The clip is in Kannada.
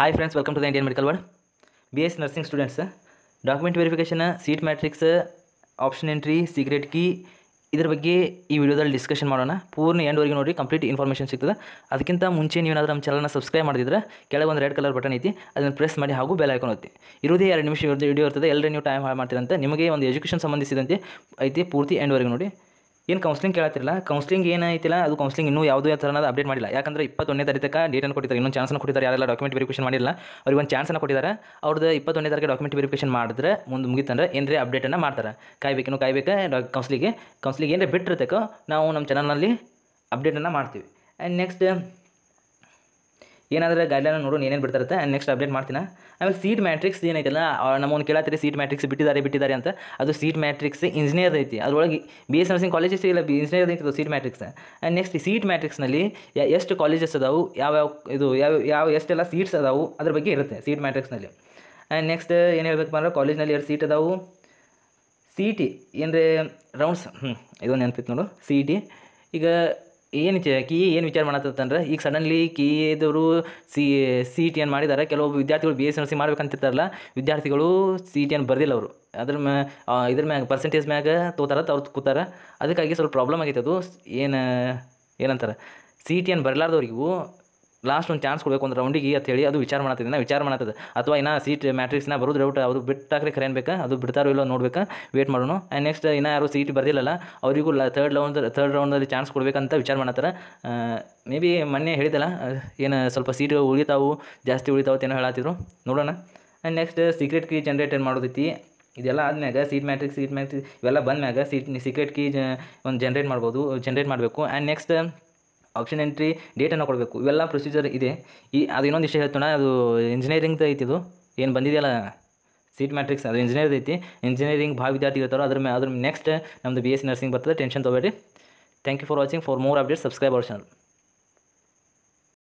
hi friends welcome to the Indian medical world B S nursing students document verification seat matrix option entry secret key ಇದ್ರ ಬಗ್ಗೆ ಈ ವಿಡಿಯೋದಲ್ಲಿ ಡಿಸ್ಕಷನ್ ಮಾಡೋಣ ಪೂರ್ಣ ಎಂಡ್ವರೆಗೆ ನೋಡಿ ಕಂಪ್ಲೀಟ್ ಇನ್ಫಾರ್ಮೇಷನ್ ಸಿಗ್ತದೆ ಅದಕ್ಕಿಂತ ಮುಂಚೆ ನೀವೇನಾದರೂ ನಮ್ಮ ಚಾನಲ್ನ ಸಬ್ಸ್ಕ್ರೈಬ್ ಮಾಡಿದ್ರೆ ಒಂದು ರೆಡ್ ಕಲರ್ ಬಟನ್ ಐತಿ ಅದನ್ನು ಪ್ರೆಸ್ ಮಾಡಿ ಹಾಗೂ ಬೆಲ್ ಐಕಾನ್ ಓದಿ ಇರೋದೇ ಎರಡು ನಿಮಿಷ ವಿಡಿಯೋ ಇರ್ತದೆ ಎಲ್ಲರೂ ನೀವು ಟೈಮ್ ಹಾಳು ಮಾಡ್ತೀರಂತ ನಿಮಗೆ ಒಂದು ಎಜುಕೇಷನ್ ಸಂಬಂಧಿಸಿದಂತೆ ಐತಿ ಪೂರ್ತಿ ಎಂಡ್ವರೆಗೆ ನೋಡಿ ಏನು ಕೌನ್ಸ್ಲಿಂಗ್ ಕೇಳತ್ತಿರಲ್ಲ ಕೌನ್ಸಿಲಿಂಗ್ ಏನಾಯ್ತಿಲ್ಲ ಅದು ಕೌನ್ಸಿಲಿಂಗ್ ಇನ್ನೂ ಯಾವುದೇ ಥರದ ಅಪ್ಡೇಟ್ ಮಾಡಿಲ್ಲ ಯಾಕಂದ್ರೆ ಇಪ್ಪತ್ತೊಂದನೇ ತಾರೀಕ ಡೇಟನ್ನು ಕೊಟ್ಟಿದ್ದಾರೆ ಇನ್ನೊಂದು ಚಾನ್ಸ್ನ ಕೊಟ್ಟಿದ್ದಾರೆ ಯಾರೆಲ್ಲ ಡಾಕ್ಯುಮೆಂಟ್ ವೆರಿಫಿಕೇಶನ್ ಮಾಡಿಲ್ಲ ಅವ್ರಿಗೆ ಒಂದು ಚಾನ್ಸ್ನ ಕೊಟ್ಟಿದ್ದಾರೆ ಅವ್ರದ್ದು ಇಪ್ಪತ್ತೊಂದನೇ ತಾರೀಕು ಡಾಕ್ಯುಮೆಂಟ್ ವೆರಿಫಿಕೇಶನ್ ಮಾಡಿದ್ರೆ ಮುಂದೆ ಮುಗಿತಂದ್ರೆ ಅಪ್ಡೇಟ್ ಅಪ್ಡೇಟನ್ನು ಮಾಡ್ತಾರೆ ಕಾಯ್ಬೇಕು ಕಾಯಬೇಕು ಕೌನ್ಸಿಲಿಗೆ ಕೌನ್ಸಿಲಿಗೆ ಏನರ ಬಿಟ್ಟಿರ್ತೇಕೋ ನಾವು ನಮ್ಮ ಚಾನಲ್ನಲ್ಲಿ ಅಪ್ಡೇಟನ್ನು ಮಾಡ್ತೀವಿ ಆ್ಯಂಡ್ ನೆಕ್ಸ್ಟ್ ಏನಾದರೂ ಗೈಡ್ಲೈನ್ ನೋಡೋಣ ಏನೇನು ಬಿಡ್ತಾರತ್ತೆ ನೆಕ್ಸ್ಟ್ ಅಪ್ಡೇಟ್ ಮಾಡ್ತೀನಿ ಆಮೇಲೆ ಸೀಟ್ ಮ್ಯಾಟ್ರಿಕ್ಸ್ ಏನೈತಲ್ಲ ಒಂದು ಕೇಳತ್ತೀರಿ ಸೀಟ್ ಮ್ಯಾಟ್ರಿಕ್ಸ್ ಬಿಟ್ಟಿದ್ದಾರೆ ಬಿಟ್ಟಿದ್ದಾರೆ ಅಂತ ಅದು ಸೀಟ್ ಮ್ಯಾಟ್ರಿಕ್ಸ್ ಇಂಜಿನಿಯರ್ ಐತಿ ಅದರೊಳಗೆ ಬಿ ಎಸ್ ನರ್ಸಿಂಗ್ ಕಾಲೇಜಸ್ ಇಲ್ಲ ಇಂಜಿನಿಯರ್ ಐತಿ ಸೀಟ್ ಮ್ಯಾಟ್ರಿಕ್ಸ್ ನೆಕ್ಸ್ಟ್ ಸೀಟ್ ಮ್ಯಾಟ್ರಿಕ್ಸ್ನಲ್ಲಿ ಎಷ್ಟು ಕಾಲೇಜಸ್ ಅದಾವು ಯಾವ ಯಾವ ಇದು ಯಾವ ಯಾವ ಎಷ್ಟೆಲ್ಲ ಸೀಟ್ಸ್ ಅದಾವು ಅದ್ರ ಬಗ್ಗೆ ಇರುತ್ತೆ ಸೀಟ್ ಮ್ಯಾಟ್ರಿಕ್ಸ್ನಲ್ಲಿ ಆ್ಯಂಡ್ ನೆಕ್ಸ್ಟ್ ಏನು ಹೇಳಬೇಕು ಅಂದ್ರೆ ಕಾಲೇಜ್ನಲ್ಲಿ ಎರಡು ಸೀಟ್ ಅದಾವು ಸಿ ಟಿ ಏನರೇ ರೌಂಡ್ಸ್ ಹ್ಞೂ ಇದೊಂದು ನೆನಪಿತ್ತು ನೋಡು ಸಿ ಟಿ ಈಗ ಏನು ಕಿ ಏನು ವಿಚಾರ ಮಾಡತ್ತಂದ್ರೆ ಈಗ ಸಡನ್ಲಿ ಕಿ ಎದುರು ಸಿ ಸಿ ಟಿ ಮಾಡಿದ್ದಾರೆ ಕೆಲವೊಬ್ಬ ವಿದ್ಯಾರ್ಥಿಗಳು ಬಿ ಎಸ್ ಎನ್ ಸಿ ಮಾಡ್ಬೇಕಂತಿರ್ತಾರಲ್ಲ ವಿದ್ಯಾರ್ಥಿಗಳು ಸಿ ಇ ಟಿಯನ್ನು ಬರ್ದಿಲ್ಲ ಅವರು ಅದ್ರ ಮ್ಯಾ ಇದ್ರ ಮ್ಯಾಗ ಪರ್ಸೆಂಟೇಜ್ ಮ್ಯಾಗ ತೋತಾರತ್ತ ತವ್ರು ಕೂತಾರೆ ಅದಕ್ಕಾಗಿ ಸ್ವಲ್ಪ ಪ್ರಾಬ್ಲಮ್ ಆಗೈತೆ ಅದು ಏನು ಏನಂತಾರೆ ಸಿ ಟಿ ಏನು ಬರಲಾರ್ದವ್ರಿಗೂ ಲಾಸ್ಟ್ ಒಂದು ಚಾನ್ಸ್ ಕೊಡಬೇಕು ಒಂದು ರೌಂಡಿಗೆ ಅಂತ ಹೇಳಿ ಅದು ವಿಚಾರ ಮಾಡ್ತಿದ್ದೆ ನಾ ವಿಚಾರ ಮಾಡ್ತದೆ ಅಥವಾ ಇನ್ನು ಸೀಟ್ ಮ್ಯಾಟ್ರಿಕ್ಸ್ನ ಬರೋದು ಡೌಟ್ ಅದು ಬಿಟ್ಟಾಕ್ರೆ ಕರೆಯನ್ ಬೇಕು ಅದು ಬಿಡ್ತಾರೋ ಇಲ್ಲೋ ನೋಡ್ಬೇಕು ವೇಟ್ ಮಾಡೋಣ ಆ್ಯಂಡ್ ನೆಕ್ಸ್ಟ್ ಇನ್ನೂ ಯಾರು ಸೀಟ್ ಬರ್ದಿಲ್ಲಲ್ಲ ಅವರಿಗೂ ತರ್ಡ್ ರೌಂಡ್ ತರ್ಡ್ ರೌಂಡಲ್ಲಿ ಚಾನ್ಸ್ ಕೊಡಬೇಕಂತ ವಿಚಾರ ಮಾಡ್ತಾರೆ ಮೇ ಬಿ ಮೊನ್ನೆ ಹೇಳಿದಲ್ಲ ಏನು ಸ್ವಲ್ಪ ಸೀಟ್ ಉಳಿತಾವು ಜಾಸ್ತಿ ಉಳಿತಾವು ಏನೋ ಹೇಳತ್ತಿದ್ರು ನೋಡೋಣ and next secret key generate ಏನು ಮಾಡೋದೈತಿ ಇದೆಲ್ಲ ಆದ್ಮ್ಯಾಗ ಸೀಟ್ ಮ್ಯಾಟ್ರಿಕ್ಸ್ ಸೀಟ್ ಮ್ಯಾಟ್ರಿಕ್ಸ್ ಇವೆಲ್ಲ ಬಂದ್ಮ್ಯಾಗ ಸೀಟ್ ಸೀಕ್ರೆಟ್ ಕೀ ಒಂದು ಜನ್ರೇಟ್ ಮಾಡ್ಬೋದು ಜನ್ರೇಟ್ ಮಾಡಬೇಕು ಆ್ಯಂಡ್ ನೆಕ್ಸ್ಟ್ ಆಪ್ಷನ್ ಎಂಟ್ರಿ ಡೇಟನ್ನು ಕೊಡಬೇಕು ಇವೆಲ್ಲ ಪ್ರೊಸೀಜರ್ ಇದೆ ಈ ಅದು ಇನ್ನೊಂದು ವಿಷಯ ಹೇಳ್ತೋಣ ಅದು ಇಂಜಿನಿಯರಿಂಗ್ದು ಐತಿ ಇದು ಏನು ಬಂದಿದೆಯಲ್ಲ ಸೀಟ್ ಮ್ಯಾಟ್ರಿಕ್ಸ್ ಅದು ಇಂಜಿನಿಯರ್ ಐತಿ ಇಂಜಿನಿಯರಿಂಗ್ ಭಾಳ ವಿದ್ಯಾರ್ಥಿ ಇರ್ತಾರೋ ಅದ್ರ ಮೇಲೆ ಅದ್ರ ನೆಕ್ಸ್ಟ್ ನಮ್ಮದು ಬಿ ಎಸ್ ನರ್ಸಿಂಗ್ ಬರ್ತದೆ ಟೆನ್ಷನ್ ತೊಗೊಬೇಡಿ thank you for watching for more updates subscribe our channel